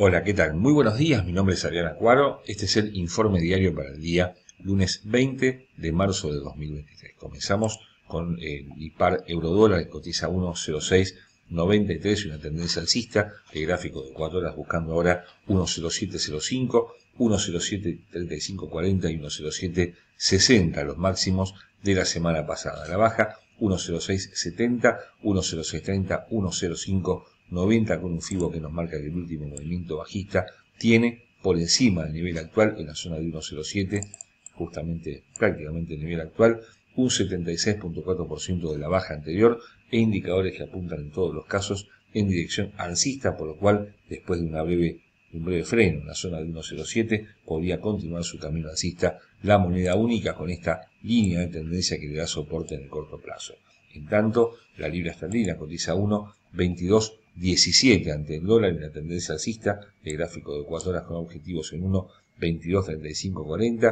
Hola, ¿qué tal? Muy buenos días, mi nombre es Adrián Acuaro, este es el informe diario para el día lunes 20 de marzo de 2023. Comenzamos con eh, el IPAR eurodólar que cotiza 1.0693 una tendencia alcista, el gráfico de 4 horas buscando ahora 1.0705, 1.073540 y 1.0760, los máximos de la semana pasada. La baja 1.0670, 1.0630, 1.05 90 con un FIBO que nos marca que el último movimiento bajista tiene por encima del nivel actual, en la zona de 1.07, justamente prácticamente el nivel actual, un 76.4% de la baja anterior e indicadores que apuntan en todos los casos en dirección alcista, por lo cual después de una breve, un breve freno en la zona de 1.07 podría continuar su camino alcista la moneda única con esta línea de tendencia que le da soporte en el corto plazo. En tanto, la libra esterlina cotiza 1.22 17 ante el dólar en la tendencia alcista, el gráfico de 4 horas con objetivos en 1, 22, 35, 40, A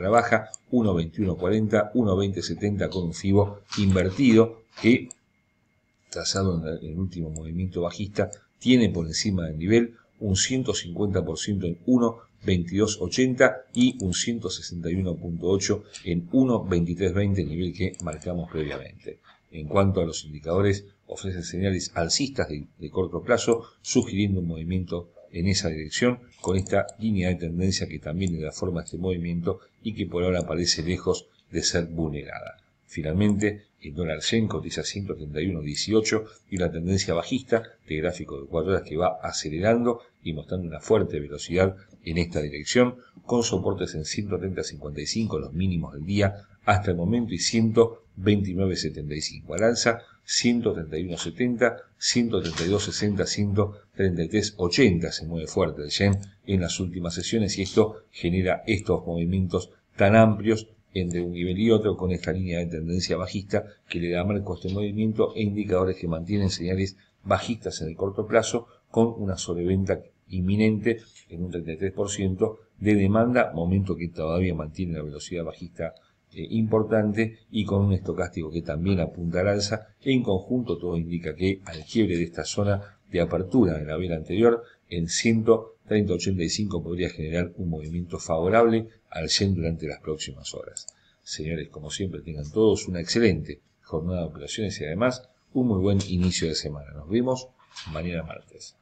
la baja, 1.2140, 21, 40, 70 con un FIBO invertido que, trazado en el último movimiento bajista, tiene por encima del nivel un 150% en 1.2280 y un 161.8 en 1.23.20, nivel que marcamos previamente. En cuanto a los indicadores, ofrece señales alcistas de, corto plazo, sugiriendo un movimiento en esa dirección, con esta línea de tendencia que también le da forma a este movimiento y que por ahora parece lejos de ser vulnerada. Finalmente, el dólar yen cotiza 131.18 y una tendencia bajista de gráfico de 4 horas que va acelerando y mostrando una fuerte velocidad en esta dirección, con soportes en 130.55 los mínimos del día, hasta el momento y 129.75. alza 131.70, 132.60, 133.80 se mueve fuerte el yen en las últimas sesiones y esto genera estos movimientos tan amplios entre un nivel y otro con esta línea de tendencia bajista que le da a este movimiento e indicadores que mantienen señales bajistas en el corto plazo con una sobreventa inminente en un 33% de demanda, momento que todavía mantiene la velocidad bajista eh, importante y con un estocástico que también apunta al alza. En conjunto todo indica que al quiebre de esta zona de apertura de la vela anterior en 130.85 podría generar un movimiento favorable al yen durante las próximas horas. Señores, como siempre, tengan todos una excelente jornada de operaciones y además un muy buen inicio de semana. Nos vemos mañana martes.